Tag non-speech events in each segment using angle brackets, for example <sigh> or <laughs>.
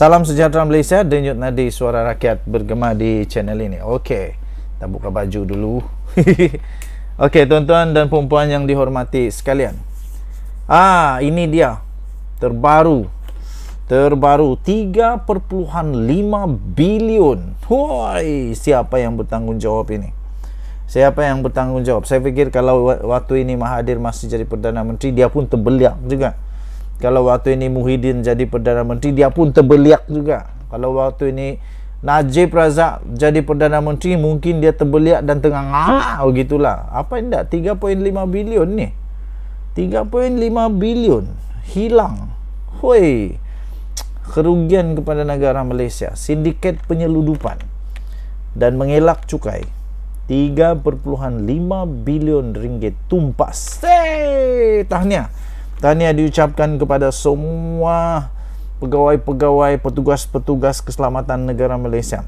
Salam sejahtera Malaysia, denyut nadi suara rakyat bergema di channel ini. Okey, kita buka baju dulu. <laughs> Okey, tuan-tuan dan puan-puan yang dihormati sekalian. Ah, ini dia. Terbaru. Terbaru 3.5 bilion. Hoi, siapa yang bertanggungjawab ini? Siapa yang bertanggungjawab? Saya fikir kalau waktu ini Mahathir masih jadi Perdana Menteri, dia pun terbeliak juga. Kalau waktu ini Muhyiddin jadi Perdana Menteri Dia pun terbeliak juga Kalau waktu ini Najib Razak jadi Perdana Menteri Mungkin dia terbeliak dan tengah ngalak oh, gitulah. Apa yang tak 3.5 bilion ni 3.5 bilion Hilang Hoi Kerugian kepada negara Malaysia Sindiket penyeludupan Dan mengelak cukai 3.5 bilion ringgit tumpas. Hey, tahniah tahniah diucapkan kepada semua pegawai-pegawai petugas-petugas keselamatan negara Malaysia.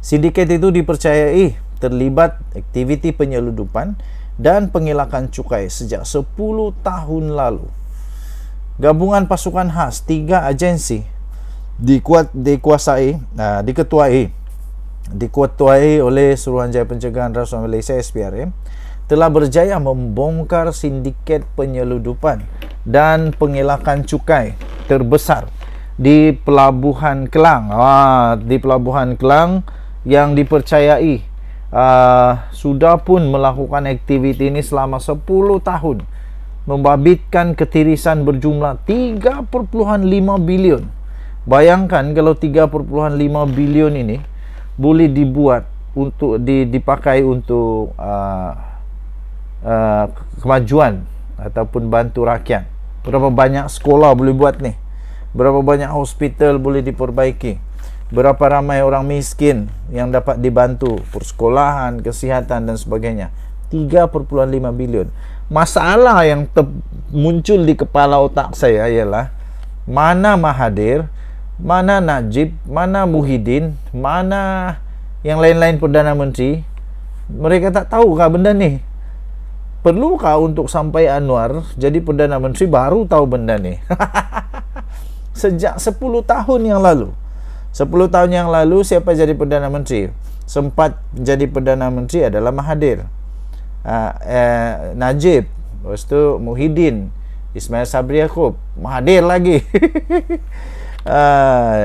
Sindiket itu dipercayai terlibat aktiviti penyeludupan dan pengilakan cukai sejak 10 tahun lalu. Gabungan pasukan khas tiga agensi dikuat dikuasai uh, diketuai dikuatuai oleh Suruhanjaya Pencegahan Rasuah Malaysia SPRM telah berjaya membongkar sindiket penyeludupan dan pengelakan cukai terbesar di pelabuhan Kelang. Ah, di pelabuhan Kelang yang dipercayai ah, sudah pun melakukan aktiviti ini selama 10 tahun membabitkan ketirisan berjumlah 3.5 bilion. Bayangkan kalau 3.5 bilion ini boleh dibuat untuk dipakai untuk uh, Uh, kemajuan ataupun bantu rakyat berapa banyak sekolah boleh buat ni berapa banyak hospital boleh diperbaiki berapa ramai orang miskin yang dapat dibantu persekolahan, kesihatan dan sebagainya 3.5 bilion masalah yang ter- muncul di kepala otak saya ialah mana Mahathir mana Najib, mana Muhyiddin mana yang lain-lain Perdana Menteri mereka tak tahu kah benda ni perlukah untuk sampai Anwar jadi Perdana Menteri baru tahu benda ni <laughs> sejak 10 tahun yang lalu 10 tahun yang lalu siapa jadi Perdana Menteri sempat jadi Perdana Menteri adalah Mahathir uh, eh, Najib lepas tu Muhyiddin Ismail Sabri Yaakob Mahathir lagi uh,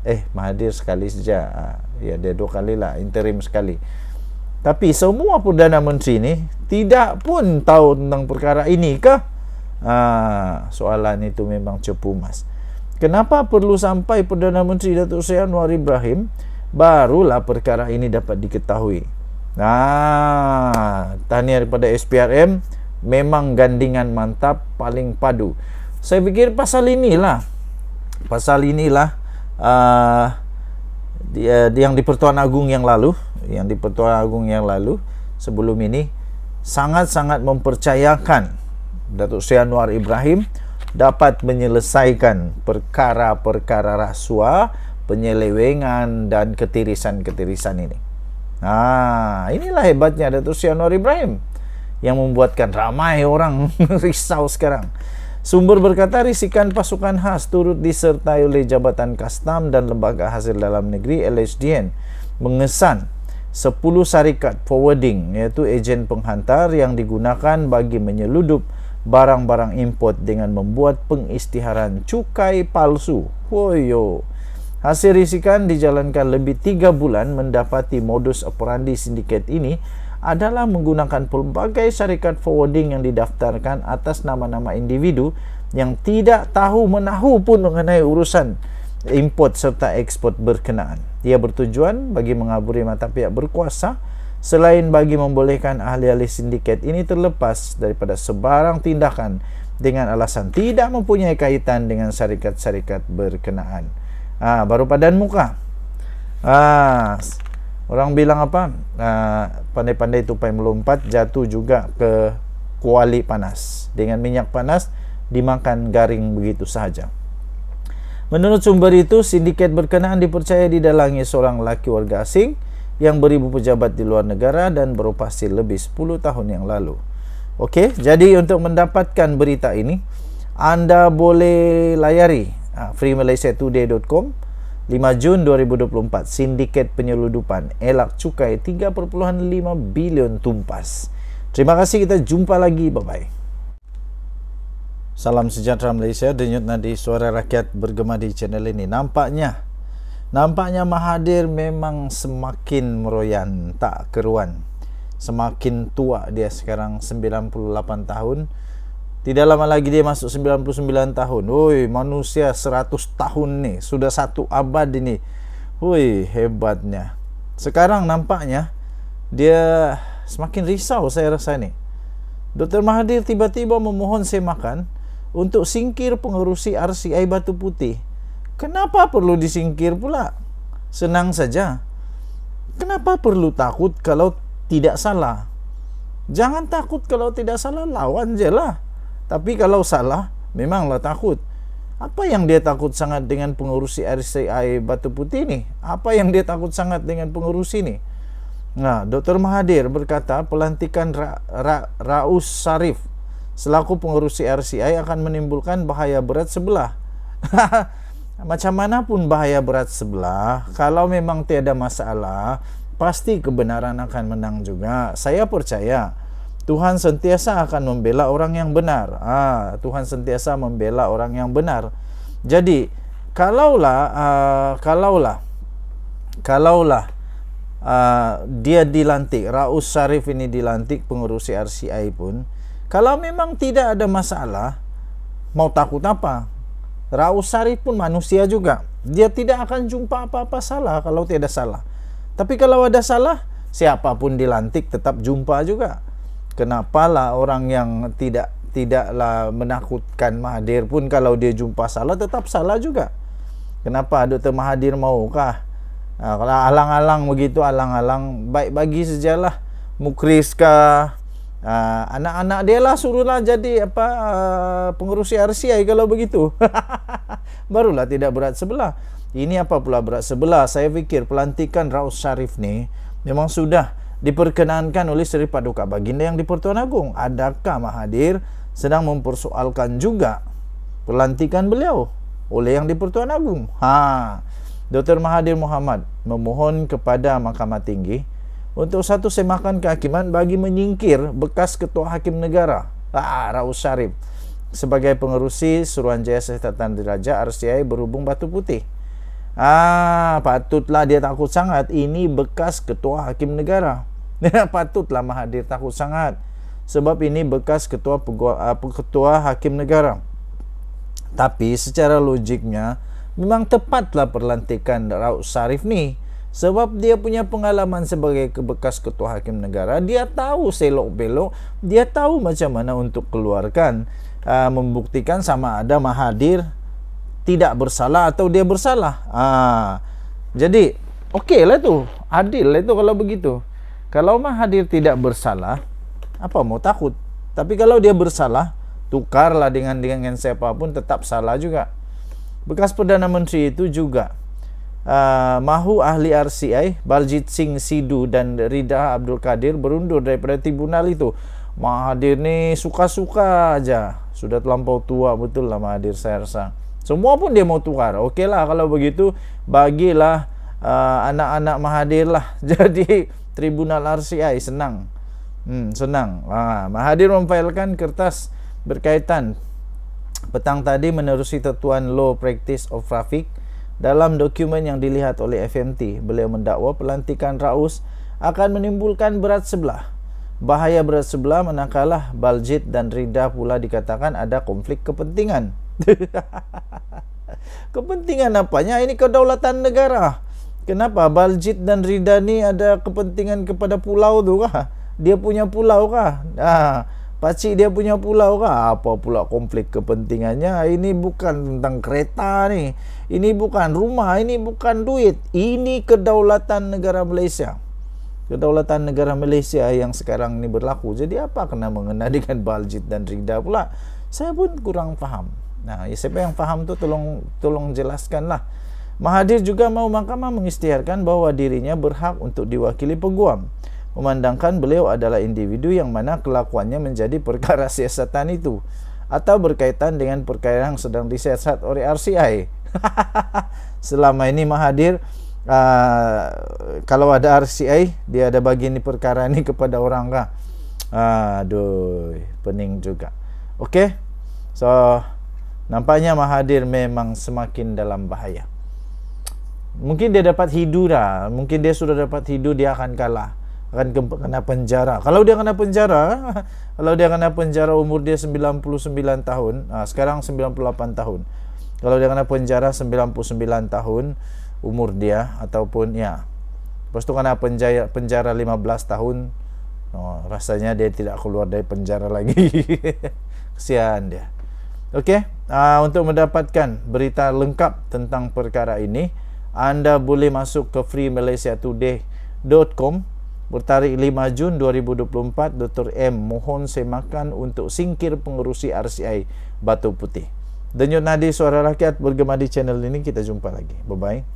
<laughs> eh Mahathir sekali saja uh, ya dia dua kali lah interim sekali tapi semua Perdana Menteri ni tidak pun tahu tentang perkara ini ke? Ha, soalan itu memang cepu mas. Kenapa perlu sampai Perdana Menteri Datuk Seri Anwar Ibrahim barulah perkara ini dapat diketahui? Nah, tahniah daripada SPRM memang gandingan mantap paling padu. Saya fikir pasal inilah pasal inilah uh, ah, dia, eh, yang di Pertuan Agung yang lalu yang di Pertuan Agung yang lalu sebelum ini sangat-sangat mempercayakan Datuk Seri Anwar Ibrahim dapat menyelesaikan perkara-perkara rasuah, penyelewengan dan ketirisan-ketirisan ini. Ah, inilah hebatnya Datuk Seri Anwar Ibrahim yang membuatkan ramai orang <laughs> risau sekarang. Sumber berkata risikan pasukan khas turut disertai oleh Jabatan Kastam dan Lembaga Hasil Dalam Negeri LHDN mengesan 10 syarikat forwarding iaitu ejen penghantar yang digunakan bagi menyeludup barang-barang import dengan membuat pengistiharan cukai palsu. Woyo. Hasil risikan dijalankan lebih 3 bulan mendapati modus operandi sindiket ini adalah menggunakan pelbagai syarikat forwarding yang didaftarkan atas nama-nama individu yang tidak tahu menahu pun mengenai urusan import serta ekspor berkenaan. Ia bertujuan bagi mengaburi mata pihak berkuasa selain bagi membolehkan ahli-ahli sindiket ini terlepas daripada sebarang tindakan dengan alasan tidak mempunyai kaitan dengan syarikat-syarikat berkenaan. Ha, baru padan muka. Ha, orang bilang apa? Ha, pandai-pandai tupai melompat jatuh juga ke kuali panas. Dengan minyak panas dimakan garing begitu sahaja. Menurut sumber itu, sindiket berkenaan dipercaya didalangi seorang lelaki warga asing yang beribu pejabat di luar negara dan beroperasi lebih 10 tahun yang lalu. Okey, jadi untuk mendapatkan berita ini, anda boleh layari ha, freemalaysiatoday.com 5 Jun 2024 Sindiket penyeludupan elak cukai 3.5 bilion tumpas. Terima kasih kita jumpa lagi. Bye-bye. Salam sejahtera Malaysia, denyut nadi suara rakyat bergema di channel ini. Nampaknya, nampaknya Mahathir memang semakin meroyan, tak keruan. Semakin tua dia sekarang, 98 tahun. Tidak lama lagi dia masuk 99 tahun. Woi, manusia 100 tahun ni, sudah satu abad ini. Woi, hebatnya. Sekarang nampaknya, dia semakin risau saya rasa ni. Dr. Mahathir tiba-tiba memohon saya makan untuk singkir pengurusi RCI Batu Putih. Kenapa perlu disingkir pula? Senang saja. Kenapa perlu takut kalau tidak salah? Jangan takut kalau tidak salah, lawan je lah. Tapi kalau salah, memanglah takut. Apa yang dia takut sangat dengan pengurusi RCI Batu Putih ini? Apa yang dia takut sangat dengan pengurusi ini? Nah, Dr. Mahathir berkata pelantikan Ra Ra Raus Sarif selaku pengurusi RCI akan menimbulkan bahaya berat sebelah. <laughs> Macam mana pun bahaya berat sebelah, kalau memang tiada masalah, pasti kebenaran akan menang juga. Saya percaya Tuhan sentiasa akan membela orang yang benar. Ah, Tuhan sentiasa membela orang yang benar. Jadi, kalaulah, uh, kalaulah, kalaulah uh, dia dilantik, Raus Sharif ini dilantik pengurusi RCI pun, kalau memang tidak ada masalah, mau takut apa? Rausari pun manusia juga. Dia tidak akan jumpa apa-apa salah kalau tidak salah. Tapi kalau ada salah, siapapun dilantik tetap jumpa juga. Kenapalah orang yang tidak tidaklah menakutkan Mahathir pun kalau dia jumpa salah tetap salah juga. Kenapa Dr. Mahathir maukah? Ah, kalau alang-alang begitu alang-alang baik bagi sejalah Mukris kah Uh, anak-anak dia lah suruhlah jadi apa uh, ah, pengurusi RCI kalau begitu. <laughs> Barulah tidak berat sebelah. Ini apa pula berat sebelah? Saya fikir pelantikan Raus Sharif ni memang sudah diperkenankan oleh Seri Paduka Baginda yang di Pertuan Agong. Adakah Mahadir sedang mempersoalkan juga pelantikan beliau oleh yang di Pertuan Agong? Ha. Dr. Mahadir Muhammad memohon kepada Mahkamah Tinggi untuk satu semakan kehakiman bagi menyingkir bekas ketua hakim negara ah, Raus Syarif sebagai pengerusi Suruhanjaya Setatan Diraja RCI berhubung batu putih. Ah, patutlah dia takut sangat. Ini bekas ketua hakim negara. Dia <laughs> patutlah Mahathir takut sangat. Sebab ini bekas ketua ah, ketua hakim negara. Tapi secara logiknya, memang tepatlah perlantikan Raut Sarif ni. Sebab dia punya pengalaman sebagai bekas ketua hakim negara, dia tahu selok belok, dia tahu macam mana untuk keluarkan, uh, membuktikan sama ada mahadir tidak bersalah atau dia bersalah. Uh, jadi, okey lah tu, adil lah tu kalau begitu. Kalau mahadir tidak bersalah, apa mau takut? Tapi kalau dia bersalah, tukarlah dengan dengan siapapun tetap salah juga. Bekas perdana menteri itu juga uh, mahu ahli RCI Baljit Singh Sidhu dan Rida Abdul Kadir berundur daripada tribunal itu. mahadir ni suka-suka aja. Sudah terlampau tua betul lah mahadir saya rasa. Semua pun dia mau tukar. Okey lah kalau begitu bagilah uh, anak-anak mahadir lah <laughs> jadi tribunal RCI senang. Hmm, senang. Ah, Mahathir memfailkan kertas berkaitan petang tadi menerusi tetuan law practice of traffic dalam dokumen yang dilihat oleh FMT, beliau mendakwa pelantikan Raus akan menimbulkan berat sebelah. Bahaya berat sebelah manakala Baljit dan Rida pula dikatakan ada konflik kepentingan. <laughs> kepentingan apanya? Ini kedaulatan negara. Kenapa Baljit dan Rida ni ada kepentingan kepada pulau tu kah? Dia punya pulau kah? Ah, Pakcik dia punya pulau kan? Apa pula konflik kepentingannya? Ini bukan tentang kereta ni. Ini bukan rumah. Ini bukan duit. Ini kedaulatan negara Malaysia. Kedaulatan negara Malaysia yang sekarang ni berlaku. Jadi apa kena mengenai dengan <laughs> Baljit dan Rida pula? Saya pun kurang faham. Nah, ya siapa yang faham tu tolong tolong jelaskanlah. Mahadir juga mahu mahkamah mengistiharkan bahawa dirinya berhak untuk diwakili peguam memandangkan beliau adalah individu yang mana kelakuannya menjadi perkara <laughs> siasatan itu atau berkaitan dengan perkara yang sedang disiasat oleh RCI. <laughs> Selama ini Mahadir uh, ah, kalau ada RCI dia ada bagi ini perkara ini kepada orang kah? Aduh, pening juga. Okey. So nampaknya Mahadir memang semakin dalam bahaya. Mungkin dia dapat hidu dah, mungkin dia sudah dapat hidu dia akan kalah akan kena penjara. Kalau dia kena penjara, <laughs> kalau dia kena penjara umur dia 99 tahun, ah, sekarang 98 tahun. Kalau dia kena penjara 99 tahun umur dia ataupun ya. Lepas tu kena penjara penjara 15 tahun. Oh, rasanya dia tidak keluar dari penjara lagi. <laughs> Kesian dia. Okey, uh, ah, untuk mendapatkan berita lengkap tentang perkara ini, anda boleh masuk ke freemalaysiatoday.com. today.com bertarik 5 Jun 2024 Dr. M mohon semakan untuk singkir pengurusi RCI Batu Putih. Denyut nadi suara rakyat bergema di channel ini. Kita jumpa lagi. Bye-bye.